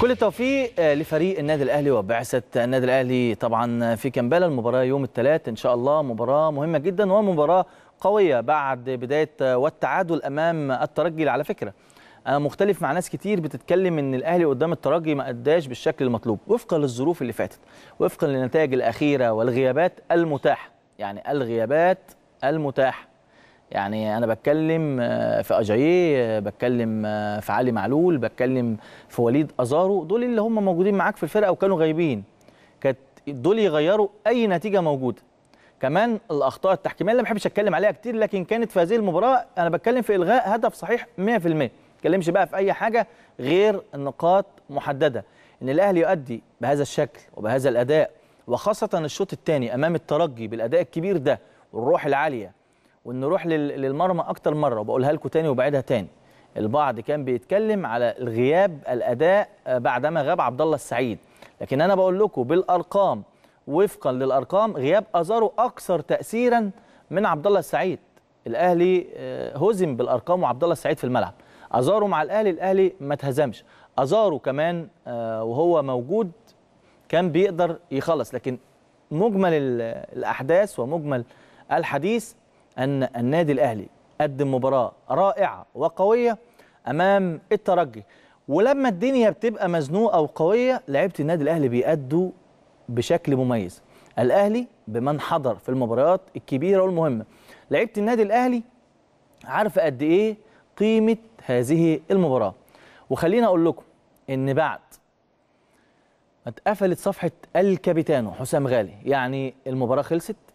كل التوفيق آه، لفريق النادي الاهلي وبعثه النادي الاهلي طبعا في كمبالا المباراه يوم الثلاث ان شاء الله مباراه مهمه جدا ومباراه قويه بعد بدايه آه، والتعادل امام الترجي على فكره انا آه، مختلف مع ناس كتير بتتكلم ان الاهلي قدام الترجي ما اداش بالشكل المطلوب وفقا للظروف اللي فاتت وفقا للنتائج الاخيره والغيابات المتاحه يعني الغيابات المتاحه يعني انا بتكلم آه، في اجاييه آه، بتكلم آه، في علي معلول بتكلم في وليد ازارو دول اللي هم موجودين معاك في الفرقه وكانوا غايبين كانت دول يغيروا اي نتيجه موجوده كمان الاخطاء التحكيميه اللي ما بحبش اتكلم عليها كتير لكن كانت في هذه المباراه انا بتكلم في الغاء هدف صحيح 100% ما اتكلمش بقى في اي حاجه غير نقاط محدده ان الاهلي يؤدي بهذا الشكل وبهذا الاداء وخاصه الشوط الثاني امام الترجي بالاداء الكبير ده والروح العاليه وان نروح للمرمى اكتر مره وبقولها لكم تاني وبعيدها تاني البعض كان بيتكلم على الغياب الاداء آه، بعدما غاب عبد الله السعيد لكن انا بقول لكم بالارقام وفقا للارقام غياب ازارو اكثر تاثيرا من عبد الله السعيد الاهلي آه، هزم بالارقام وعبد الله السعيد في الملعب ازارو مع الاهلي الاهلي ما اتهزمش ازارو كمان آه، وهو موجود كان بيقدر يخلص لكن مجمل الاحداث ومجمل الحديث أن النادي الأهلي قدم مباراة رائعة وقوية أمام الترجي ولما الدنيا بتبقى مزنوقة وقوية لعيبة النادي الأهلي بيأدوا بشكل مميز الأهلي بمن حضر في المباريات الكبيرة والمهمة لعيبة النادي الأهلي عارفة قد إيه قيمة هذه المباراة وخلينا أقول لكم إن بعد ما اتقفلت صفحة الكابيتانو حسام غالي يعني المباراة خلصت